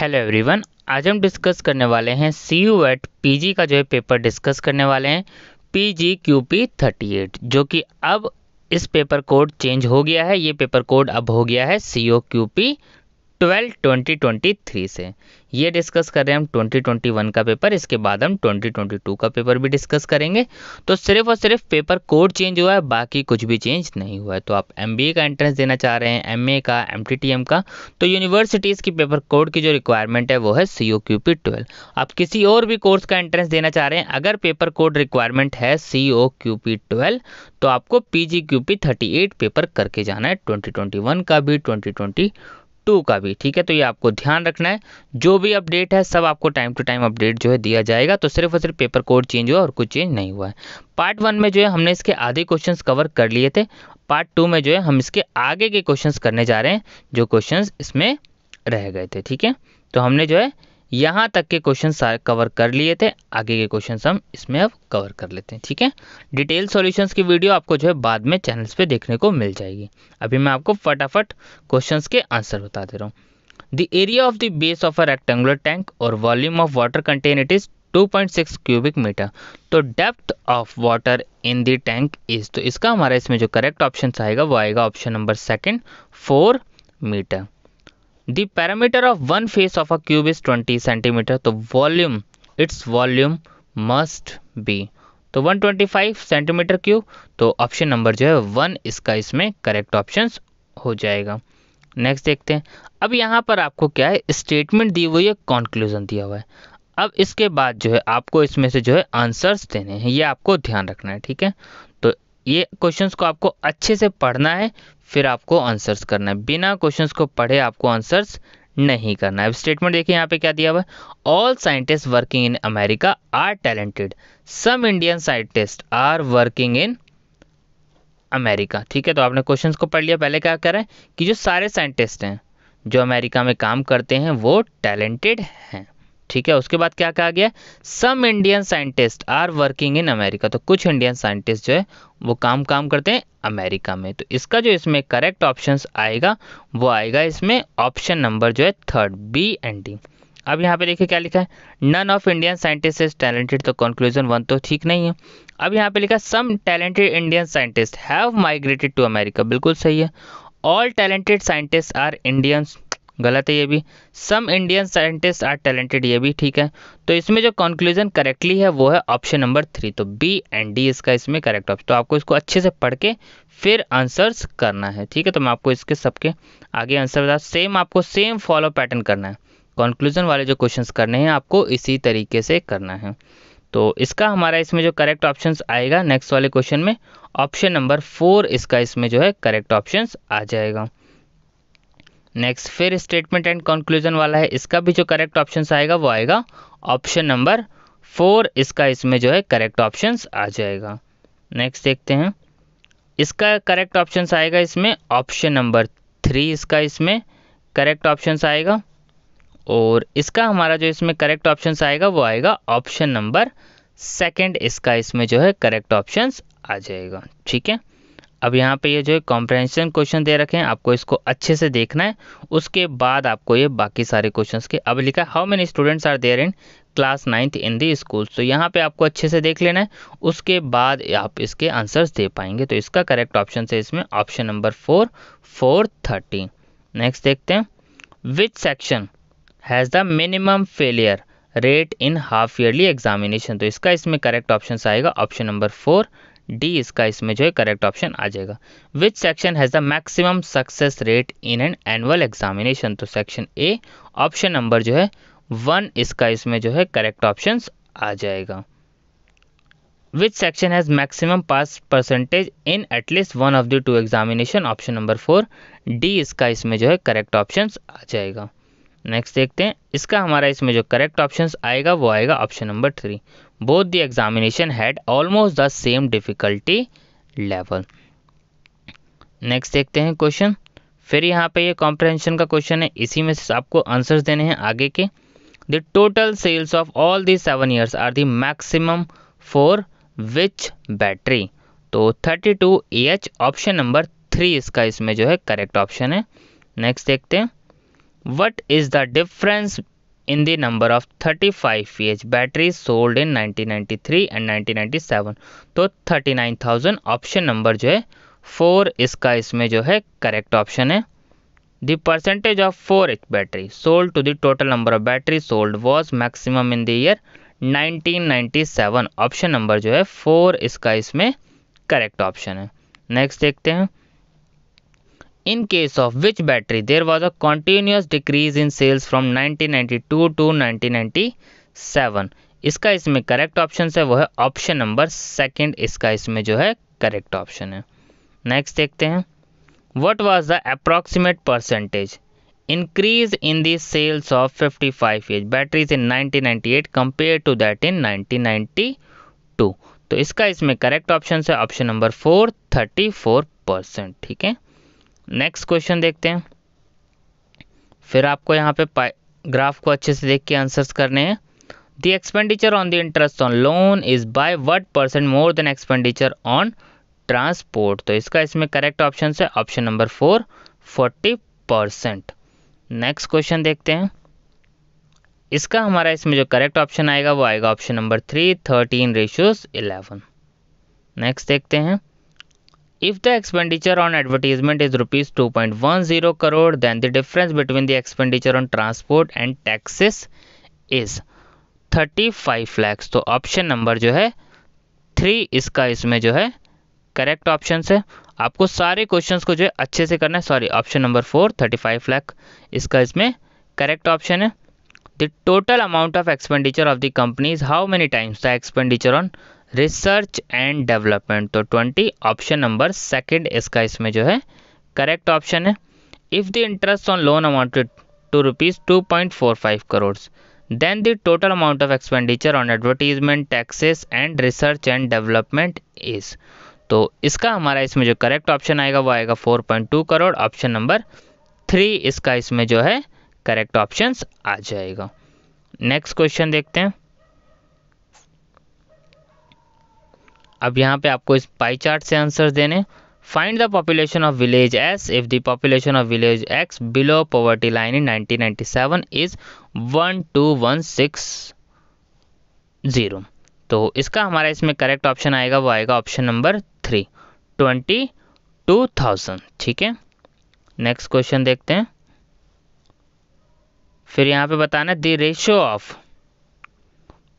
Hello everyone आज हम discuss करने वाले हैं सी यू एट पी का जो है पेपर डिस्कस करने वाले हैं P G Q P thirty eight जो कि अब इस पेपर कोड चेंज हो गया है ये पेपर कोड अब हो गया है C O Q P twelve twenty twenty three से ये डिस्कस कर रहे हैं हम ट्वेंटी ट्वेंटी वन का पेपर इसके बाद हम ट्वेंटी ट्वेंटी टू का पेपर भी डिस्कस करेंगे तो सिर्फ और सिर्फ पेपर कोड चेंज हुआ है बाकी कुछ भी चेंज नहीं हुआ है तो आप एम बी ए का एंट्रेंस देना चाह रहे हैं एम ए का एम टी टी एम का तो यूनिवर्सिटीज़ की पेपर कोड की जो रिक्वायरमेंट है वो है C O Q P twelve आप किसी और भी कोर्स का एंट्रेंस देना चाह रहे हैं अगर पेपर कोड रिक्वायरमेंट है C O Q P twelve तो आपको P G Q P thirty eight paper करके जाना है ट्वेंटी ट्वेंटी वन का भी ट्वेंटी ट्वेंटी टू का भी ठीक है तो ये आपको ध्यान रखना है जो भी अपडेट है सब आपको टाइम टू टाइम अपडेट जो है दिया जाएगा तो सिर्फ और सिर्फ पेपर कोड चेंज हुआ और कुछ चेंज नहीं हुआ है पार्ट वन में जो है हमने इसके आधे क्वेश्चन कवर कर लिए थे पार्ट टू में जो है हम इसके आगे के क्वेश्चन करने जा रहे हैं जो क्वेश्चन इसमें रह गए थे ठीक है तो हमने जो है यहाँ तक के क्वेश्चन सारे कवर कर लिए थे आगे के क्वेश्चन हम इसमें अब कवर कर लेते हैं ठीक है डिटेल सॉल्यूशंस की वीडियो आपको जो है बाद में चैनल्स पे देखने को मिल जाएगी अभी मैं आपको फटाफट क्वेश्चंस के आंसर बता दे रहा हूँ the area of the base of a rectangular tank और volume of water contain it is 2.6 cubic metre तो depth of water in the tank is तो इसका हमारा इसमें जो करेक्ट ऑप्शन आएगा वो आएगा option number second four metre the parameter of one face of a cube is twenty centimetre तो volume it's volume must be तो 125 सेंटीमीटर क्यूब तो ऑप्शन नंबर जो है वन इसका इसमें करेक्ट ऑप्शन हो जाएगा नेक्स्ट देखते हैं अब यहाँ पर आपको क्या है स्टेटमेंट दी हुई है कॉन्क्लूजन दिया हुआ है अब इसके बाद जो है आपको इसमें से जो है आंसर्स देने हैं ये आपको ध्यान रखना है ठीक है तो ये क्वेश्चंस को आपको अच्छे से पढ़ना है फिर आपको आंसर्स करना है बिना क्वेश्चंस को पढ़े आपको आंसर्स नहीं करना है स्टेटमेंट देखिए यहाँ पे क्या दिया हुआ है all scientist working in America are talented some Indian scientist are working in America ठीक है तो आपने क्वेश्चंस को पढ़ लिया पहले क्या करें कि जो सारे साइंटिस्ट हैं जो अमेरिका में काम करते हैं वो टैलेंटेड हैं ठीक है उसके बाद क्या कहा गया some Indian scientist are working in America तो कुछ इंडियन साइंटिस्ट जो है वो काम काम करते हैं अमेरिका में तो इसका जो इसमें करेक्ट ऑप्शन आएगा वो आएगा इसमें ऑप्शन नंबर जो है थर्ड बी एंड डी अब यहाँ पे देखिए क्या लिखा है none of Indian scientist is talented तो कंक्लूजन वन तो ठीक नहीं है अब यहाँ पे लिखा some talented Indian scientist have migrated to America बिल्कुल सही है all talented scientist are Indians गलत है ये भी some Indian scientist are talented ये भी ठीक है तो इसमें जो कंक्लूजन करेक्टली है वो है ऑप्शन नंबर थ्री तो बी एंड डी इसका इसमें करेक्ट ऑप्शन तो आपको इसको अच्छे से पढ़ के फिर आंसर्स करना है ठीक है तो मैं आपको इसके सबके आगे आंसर बता सेम आपको सेम फॉलो पैटर्न करना है कंक्लूजन वाले जो क्वेश्चन करने हैं आपको इसी तरीके से करना है तो इसका हमारा इसमें जो करेक्ट ऑप्शन आएगा नेक्स्ट वाले क्वेश्चन में ऑप्शन नंबर फोर इसका इसमें जो है करेक्ट ऑप्शन आ जाएगा नेक्स्ट फिर स्टेटमेंट एंड कंक्लूजन वाला है इसका भी जो करेक्ट ऑप्शन आएगा वो आएगा ऑप्शन नंबर फोर इसका इसमें जो है करेक्ट ऑप्शन आ जाएगा नेक्स्ट देखते हैं इसका करेक्ट ऑप्शन आएगा इसमें ऑप्शन नंबर थ्री इसका इसमें करेक्ट ऑप्शन आएगा और इसका हमारा जो इसमें करेक्ट ऑप्शन आएगा वो आएगा ऑप्शन नंबर सेकेंड इसका इसमें जो है करेक्ट ऑप्शन आ जाएगा ठीक है अब यहाँ पे ये जो है कॉम्प्रेंशन क्वेश्चन दे रखे हैं आपको इसको अच्छे से देखना है उसके बाद आपको ये बाकी सारे क्वेश्चंस के अब लिखा है how many students are there in class ninth in the school तो यहाँ पे आपको अच्छे से देख लेना है उसके बाद आप इसके आंसर्स दे पाएंगे तो इसका करेक्ट ऑप्शन है इसमें option number four four thirty next देखते हैं which section has the minimum failure rate in half yearly examination तो इसका इसमें करेक्ट ऑप्शन आएगा ऑप्शन नंबर फोर डी इसका इसमें जो है करेक्ट ऑप्शन आ जाएगा which section has the maximum success rate in an annual examination तो सेक्शन ए ऑप्शन नंबर जो है वन इसका इसमें जो है करेक्ट ऑप्शन आ जाएगा which section has maximum pass percentage in at least one of the two examination option number four D इसका इसमें जो है करेक्ट ऑप्शन आ जाएगा नेक्स्ट देखते हैं इसका हमारा इसमें जो करेक्ट ऑप्शन आएगा वो आएगा option number three both the examination had almost the same difficulty level next देखते हैं क्वेश्चन फिर यहाँ पे ये कॉम्प्रहेंशन का क्वेश्चन है इसी में से आपको आंसर्स देने हैं आगे के the total sales of all the seven years are the maximum for which battery तो 32 two H option number three इसका इसमें जो है करेक्ट ऑप्शन है नेक्स्ट देखते हैं What is the difference in the number of 35 pH batteries sold in 1993 and 1997? तो 39,000 option number जो है फोर इसका इसमें जो है करेक्ट ऑप्शन है The percentage of 4H battery sold to the total number of batteries sold was maximum in the year 1997. Option number जो है 4 इसका इसमें करेक्ट ऑप्शन है नेक्स्ट देखते हैं in case of which battery there was a continuous decrease in sales from 1992 to 1997 इसका इसमें correct option है वो है ऑप्शन नंबर सेकेंड इसका इसमें जो है करेक्ट ऑप्शन है नेक्स्ट देखते हैं what was the approximate percentage increase in the sales of 55 age batteries in 1998 compared to that in 1992 तो इसका इसमें करेक्ट ऑप्शन है option number four thirty four percent ठीक है नेक्स्ट क्वेश्चन देखते हैं फिर आपको यहाँ पे ग्राफ को अच्छे से देख के आंसर्स करने हैं the expenditure on the interest on loan is by what percent more than expenditure on transport तो इसका इसमें करेक्ट ऑप्शन है option number four forty percent next question देखते हैं इसका हमारा इसमें जो करेक्ट ऑप्शन आएगा वो आएगा option number three thirteen ratios eleven next देखते हैं If the expenditure on advertisement is rupees 2.10 crore, then the difference between the expenditure on transport and taxes is 35 lakhs. तो ऑप्शन नंबर जो है three इसका इसमें जो है करेक्ट ऑप्शन है आपको सारे क्वेश्चन को जो है अच्छे से करना है sorry option number four thirty five lakh इसका इसमें करेक्ट ऑप्शन है the total amount of expenditure of the company is how many times the expenditure on research and development तो 20 ऑप्शन नंबर सेकंड इसका इसमें जो है करेक्ट ऑप्शन है if the interest on loan amounted to rupees two point four five crore then the total amount of expenditure on advertisement taxes and research and development is तो इसका हमारा इसमें जो करेक्ट ऑप्शन आएगा वो आएगा 4.2 करोड़ ऑप्शन नंबर थ्री इसका इसमें जो है करेक्ट ऑप्शन आ जाएगा नेक्स्ट क्वेश्चन देखते हैं अब यहाँ पे आपको इस पाई चार्ट से आंसर देने find the population of village S if the population of village X below poverty line in 1997 is 12160 तो इसका हमारा इसमें करेक्ट ऑप्शन आएगा वो आएगा option number three twenty two thousand ठीक है नेक्स्ट क्वेश्चन देखते हैं फिर यहाँ पे बताना the ratio of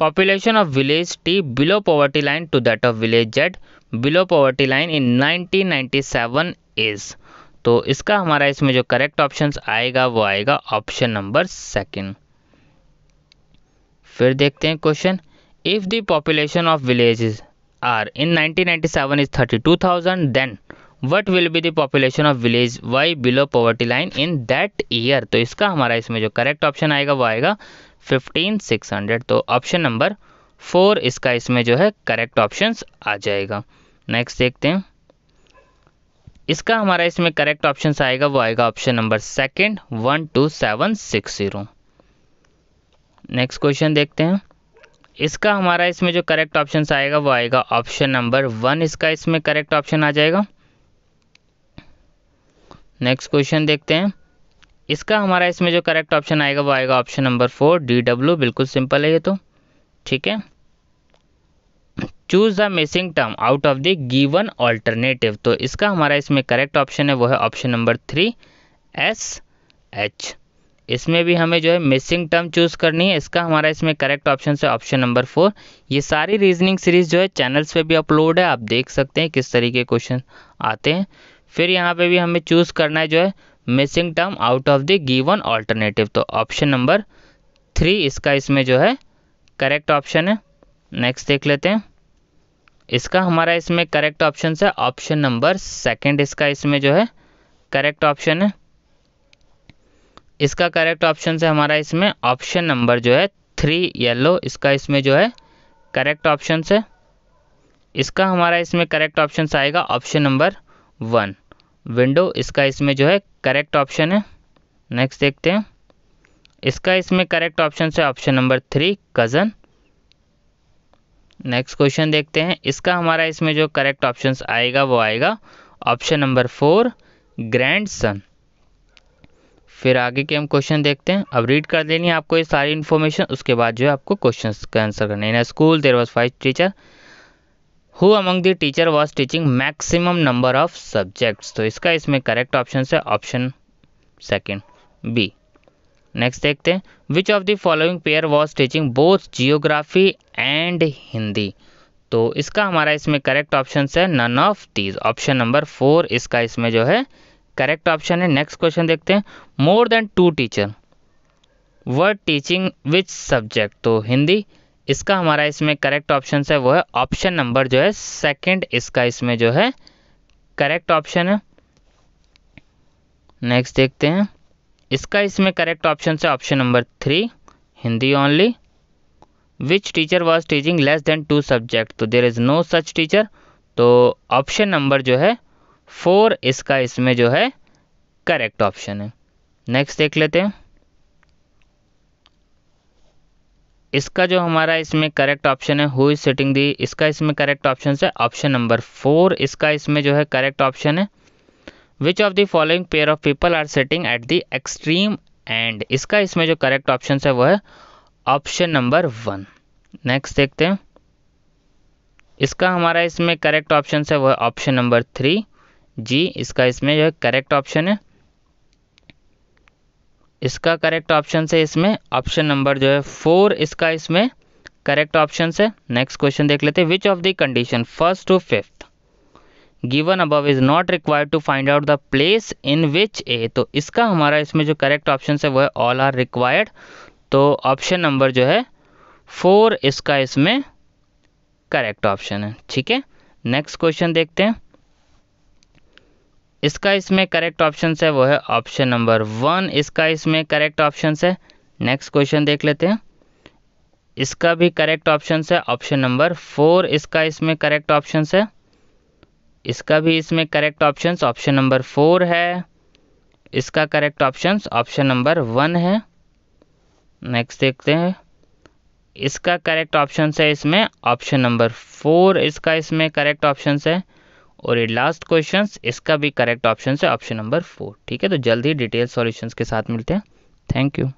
population of village T below poverty line to that of village Z below poverty line in 1997 is तो इसका हमारा इसमें जो करेक्ट ऑप्शन आएगा वो आएगा ऑप्शन नंबर सेकंड फिर देखते हैं question if the population of villages are in 1997 is 32,000 then what will be the population of village Y below poverty line in that year तो इसका हमारा इसमें जो करेक्ट ऑप्शन आएगा वो आएगा फिफ्टीन सिक्स हंड्रेड तो ऑप्शन नंबर फोर इसका इसमें जो है करेक्ट ऑप्शन आ जाएगा नेक्स्ट देखते हैं इसका हमारा इसमें करेक्ट ऑप्शन आएगा वो आएगा option number second one two seven six zero next question देखते हैं इसका हमारा इसमें जो करेक्ट ऑप्शन आएगा वो आएगा ऑप्शन नंबर वन इसका इसमें करेक्ट ऑप्शन आ जाएगा नेक्स्ट क्वेश्चन देखते हैं इसका हमारा इसमें जो करेक्ट ऑप्शन आएगा वो आएगा option number four D W बिल्कुल सिंपल है ये तो ठीक है choose the missing term out of the given alternative तो इसका हमारा इसमें करेक्ट ऑप्शन है वो है option number three S H इसमें भी हमें जो है मिसिंग टर्म चूज करनी है इसका हमारा इसमें करेक्ट ऑप्शन है ऑप्शन नंबर फोर ये सारी रीजनिंग सीरीज जो है चैनल्स पे भी अपलोड है आप देख सकते हैं किस तरीके क्वेश्चन आते हैं फिर यहाँ पे भी हमें चूज करना है जो है missing term out of the given alternative तो ऑप्शन नंबर थ्री इसका इसमें जो है करेक्ट ऑप्शन है नेक्स्ट देख लेते हैं इसका हमारा इसमें करेक्ट ऑप्शन है ऑप्शन नंबर सेकंड इसका इसमें जो है करेक्ट ऑप्शन है इसका करेक्ट ऑप्शन है हमारा इसमें ऑप्शन नंबर जो है थ्री येलो इसका इसमें जो है करेक्ट ऑप्शन है इसका हमारा इसमें करेक्ट ऑप्शन आएगा ऑप्शन नंबर वन विंडो इसका इसमें जो है करेक्ट ऑप्शन है नेक्स्ट देखते हैं इसका इसमें करेक्ट ऑप्शन से option number three cousin next question देखते हैं इसका हमारा इसमें जो करेक्ट ऑप्शन आएगा वो आएगा option number four grandson फिर आगे के हम क्वेश्चन देखते हैं अब रीड कर देनी है आपको ये सारी इन्फॉर्मेशन उसके बाद जो है आपको क्वेश्चन का आंसर करना है in school there was five teacher who among the teacher was teaching maximum number of subjects तो इसका इसमें करेक्ट ऑप्शन है ऑप्शन सेकेंड बी नेक्स्ट देखते हैं which of the following pair was teaching both geography and Hindi तो इसका हमारा इसमें करेक्ट ऑप्शन है none of these option number four इसका इसमें जो है करेक्ट ऑप्शन है नेक्स्ट क्वेश्चन देखते हैं more than to teacher were teaching which subject तो हिंदी इसका हमारा इसमें करेक्ट ऑप्शन है वो है ऑप्शन नंबर जो है सेकंड इसका इसमें जो है करेक्ट ऑप्शन है नेक्स्ट देखते हैं इसका इसमें करेक्ट ऑप्शन है option number three Hindi only which teacher was teaching less than two subject तो there is no such teacher तो ऑप्शन नंबर जो है फोर इसका इसमें जो है करेक्ट ऑप्शन है नेक्स्ट देख लेते हैं इसका जो हमारा इसमें करेक्ट ऑप्शन है हु इज सिटिंग दी इसका इसमें करेक्ट ऑप्शन है ऑप्शन नंबर फोर इसका इसमें जो है करेक्ट ऑप्शन है which of the following pair of people are sitting at the extreme end इसका इसमें जो करेक्ट ऑप्शन है वो है ऑप्शन नंबर वन नेक्स्ट देखते हैं इसका हमारा इसमें करेक्ट ऑप्शन है वह ऑप्शन नंबर थ्री जी इसका इसमें जो है करेक्ट ऑप्शन है इसका करेक्ट ऑप्शन है इसमें ऑप्शन नंबर जो है फोर इसका इसमें करेक्ट ऑप्शन है नेक्स्ट क्वेश्चन देख लेते हैं which of the condition first to fifth given above is not required to find out the place in which A तो इसका हमारा इसमें जो करेक्ट ऑप्शन है वो है ऑल आर रिक्वायर्ड तो ऑप्शन नंबर जो है फोर इसका इसमें करेक्ट ऑप्शन है ठीक है नेक्स्ट क्वेश्चन देखते हैं इसका इसमें करेक्ट ऑप्शन है वो है ऑप्शन नंबर वन इसका इसमें करेक्ट ऑप्शन है नेक्स्ट क्वेश्चन देख लेते हैं इसका भी करेक्ट ऑप्शन है ऑप्शन नंबर फोर इसका इसमें करेक्ट ऑप्शन है इसका भी इसमें correct option option number four है इसका correct option option number one है नेक्स्ट देखते हैं इसका करेक्ट ऑप्शन है इसमें ऑप्शन नंबर फोर इसका इसमें करेक्ट ऑप्शन है और ये लास्ट क्वेश्चन इसका भी करेक्ट ऑप्शन है ऑप्शन नंबर फोर ठीक है तो जल्द ही डिटेल सॉल्यूशंस के साथ मिलते हैं थैंक यू